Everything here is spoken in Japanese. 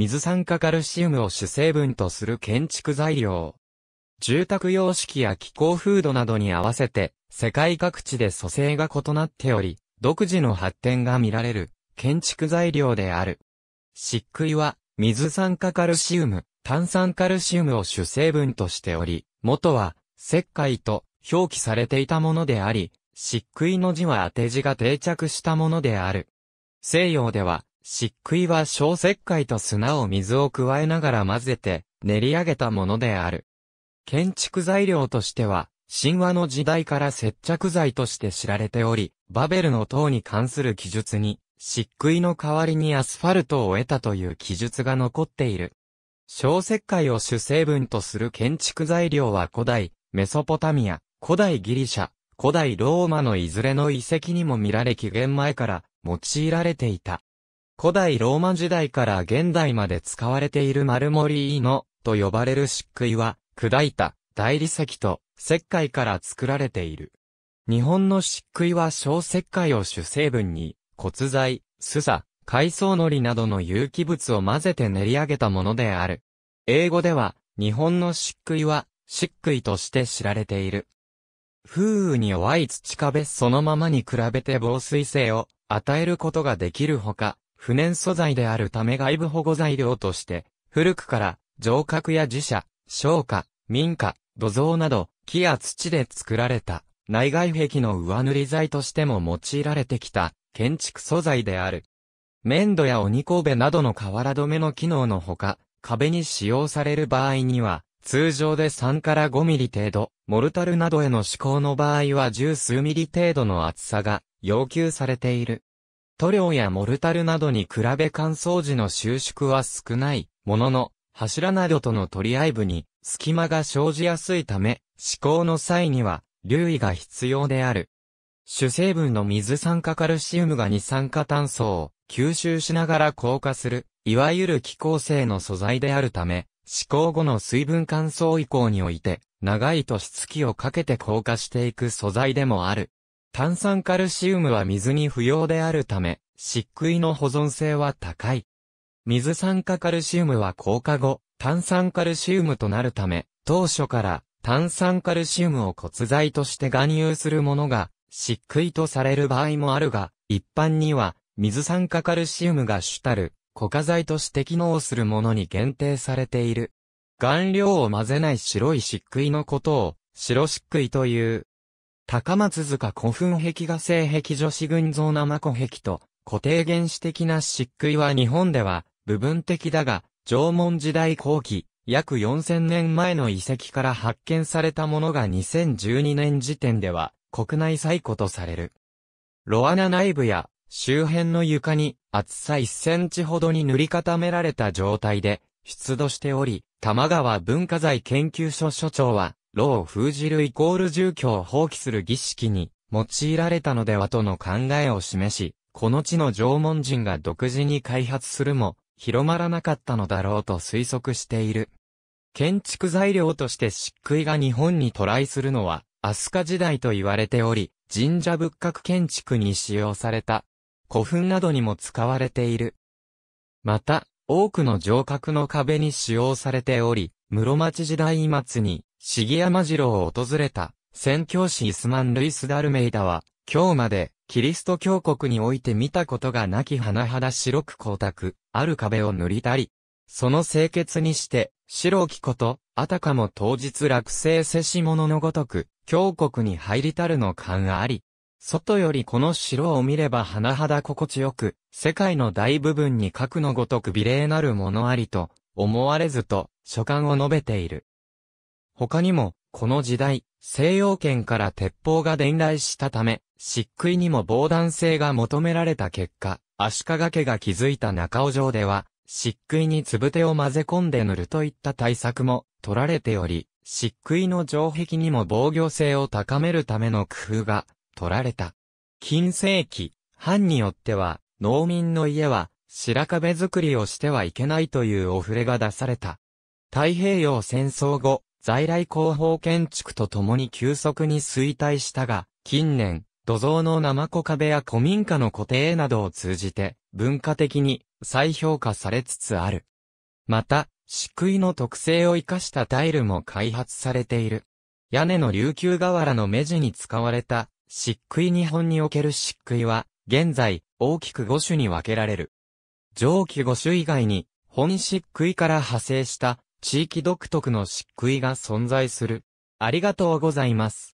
水酸化カルシウムを主成分とする建築材料。住宅様式や気候風土などに合わせて、世界各地で組成が異なっており、独自の発展が見られる建築材料である。漆喰は、水酸化カルシウム、炭酸カルシウムを主成分としており、元は、石灰と表記されていたものであり、漆喰の字は当て字が定着したものである。西洋では、漆喰は小石灰と砂を水を加えながら混ぜて練り上げたものである。建築材料としては、神話の時代から接着剤として知られており、バベルの塔に関する記述に、漆喰の代わりにアスファルトを得たという記述が残っている。小石灰を主成分とする建築材料は古代、メソポタミア、古代ギリシャ、古代ローマのいずれの遺跡にも見られ紀元前から用いられていた。古代ローマ時代から現代まで使われている丸森ーノと呼ばれる漆喰は、砕いた大理石と石灰から作られている。日本の漆喰は小石灰を主成分に、骨材、すさ、海藻糊などの有機物を混ぜて練り上げたものである。英語では、日本の漆喰は、漆喰として知られている。風雨に弱い土壁そのままに比べて防水性を与えることができるほか、不燃素材であるため外部保護材料として、古くから、城郭や寺社、商家、民家、土蔵など、木や土で作られた、内外壁の上塗り材としても用いられてきた、建築素材である。粘土や鬼神戸などの瓦止めの機能のほか、壁に使用される場合には、通常で3から5ミリ程度、モルタルなどへの施工の場合は十数ミリ程度の厚さが要求されている。塗料やモルタルなどに比べ乾燥時の収縮は少ないものの、柱などとの取り合い部に隙間が生じやすいため、施工の際には留意が必要である。主成分の水酸化カルシウムが二酸化炭素を吸収しながら硬化する、いわゆる気候性の素材であるため、施工後の水分乾燥以降において、長い年月をかけて硬化していく素材でもある。炭酸カルシウムは水に不要であるため、漆喰の保存性は高い。水酸化カルシウムは硬化後、炭酸カルシウムとなるため、当初から炭酸カルシウムを骨材として含有するものが、漆喰とされる場合もあるが、一般には、水酸化カルシウムが主たる、固化剤として機能するものに限定されている。顔料を混ぜない白い漆喰のことを、白漆喰という。高松塚古墳壁画性壁女子群像生子壁と、固定原始的な漆喰は日本では、部分的だが、縄文時代後期、約4000年前の遺跡から発見されたものが2012年時点では、国内最古とされる。ロアナ内部や、周辺の床に、厚さ1センチほどに塗り固められた状態で、出土しており、玉川文化財研究所所長は、牢を封じるイコール住居を放棄する儀式に用いられたのではとの考えを示し、この地の縄文人が独自に開発するも広まらなかったのだろうと推測している。建築材料として漆喰が日本に渡来するのは、飛鳥時代と言われており、神社仏閣建築に使用された。古墳などにも使われている。また、多くの城郭の壁に使用されており、室町時代末にマ山ロを訪れた、宣教師イスマン・ルイス・ダルメイダは、今日まで、キリスト教国において見たことがなき甚だ白く光沢、ある壁を塗りたり、その清潔にして、白きこと、あたかも当日落成せし者のごとく、教国に入りたるの感があり、外よりこの城を見れば甚だ心地よく、世界の大部分に核のごとく美麗なるものありと、思われずと、所感を述べている。他にも、この時代、西洋圏から鉄砲が伝来したため、漆喰にも防弾性が求められた結果、足利家が築いた中尾城では、漆喰に粒手を混ぜ込んで塗るといった対策も取られており、漆喰の城壁にも防御性を高めるための工夫が取られた。近世紀、藩によっては、農民の家は白壁作りをしてはいけないというお触れが出された。太平洋戦争後、在来工法建築とともに急速に衰退したが、近年、土蔵の生小壁や古民家の固定などを通じて、文化的に再評価されつつある。また、漆喰の特性を活かしたタイルも開発されている。屋根の琉球瓦の目地に使われた漆喰日本における漆喰は、現在、大きく5種に分けられる。上記5種以外に、本漆喰から派生した地域独特の漆喰が存在する。ありがとうございます。